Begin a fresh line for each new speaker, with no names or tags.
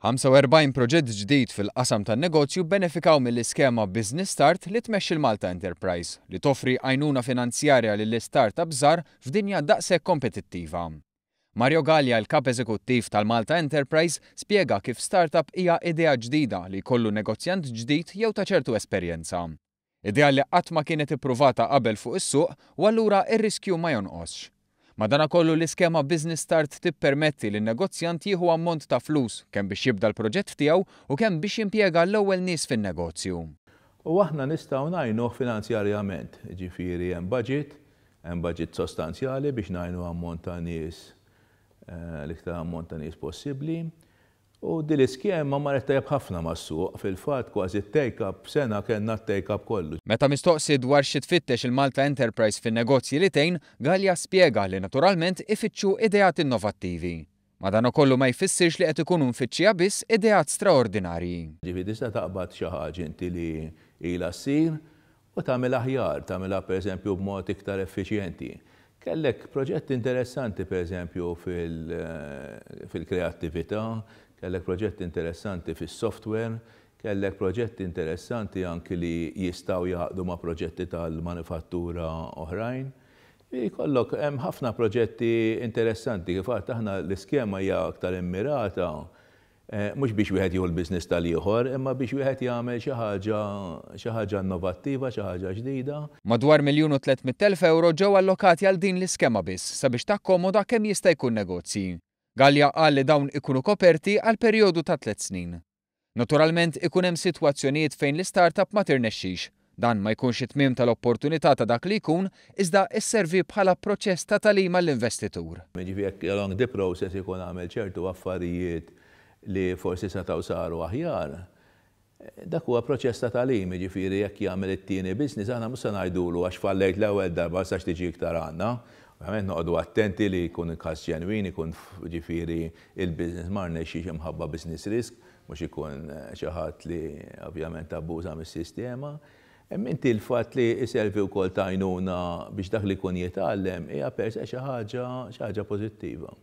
45 proġett ġdid fil-qasam tan-negozju benefikaw mill-iskema Business Start li tmexxi l-Malta Enterprise li toffri għajnuna finanzjarja lill startup żgħar f'dinja daqshekk kompetittiva. Mario Gallia, l-kap eżekuttiv tal-Malta Enterprise, spiega kif startup hija idea ġdida li kollu negozjant ġdid jew ta' ċertu esperjenza. Idea li qatt ma kienet ippruvata qabel fuq is-suq u allura ir-riskju ma jonqosx. Madana kollu l-iskema Business Start tippermetti li negozjant jieħu ammont ta' flus
kemm biex jibda l-proġett tiegħu u kemm biex jimpjega l-ewwel nies fin-negozju. U aħna nistgħu ngħinuh finanzjarjament, ġifieri hemm budget, hemm budget sostanzjali biex najnu ammont ta' nies eh, l-iktar ammont ta' nies possibbli. U dil iskema marret tajab ħafna mas-suq, fil-fat kważi take-up sena kena take-up kollu. Meta mistoqsi dwar xi tfittex il-Malta Enterprise fin-negozji li tejn, Galja
spjega li naturalment ifittxu ideat innovattivi. Madana kollu ma jfissirx li qed ikunu
nfittxija biss ideat straordinarji. Ġifi tista' taqbad xi ħaġa inti li ilha ssir u tagħmel aħjar, tagħmilha pereżempju b'mod iktar effiċjenti Kellek proġett interessanti, per eżempju, fil-kreattività, fil eh, kellek proġett interessanti fil-software, kellek proġett interessanti anki li jistaw jaqdu ma' proġetti tal manufattura oħrajn. Kollok, hemm ħafna proġetti interessanti, kif aħna l-iskema hija aktar immirata Eh, mhux biex wieħed jieħu l-biznis tal-ieħor, imma biex wieħed jagħmel xi ħaġa xi ħaġa innovattiva, xi ħaġa ġdida.
Madwar miljun u telf euro ġew allokati għal din l-iskema biss sabiex takkomoda kemm jista' jkun negozji. Galja qal li dawn ikunu koperti għal perjodu ta' tliet snin. Naturalment ikun hemm sitwazzjonijiet fejn l-istartup ma tirnexxix. Dan ma jkunx it-tmim tal-opportunità ta' dak li jkun iżda isservi bħala proċess ta' talima l-investitur.
Ġifiek along the process ikun għamel ċertu affarijiet li forsi setaw saru aħjar, dak huwa proċess ta' talim, ġifiri jekk jagħmel it-tieni biznis, aħna mhux se ngħidulu għax fallejt l-ewwel darba sax tiġi iktar għandna. Ovvjament noqogħdu attenti li jkun il-każ ġenwin, ikun ġifieri il-business marne xi imħabba business risk, mhux ikun eh, xi ħadd li ovvjament abbuża mis-sistema. Minti il fat li jiservi u kol tajnuna biex dak li kun jitgħallem hija persa xi ħaġa xi ħaġa pożittiva.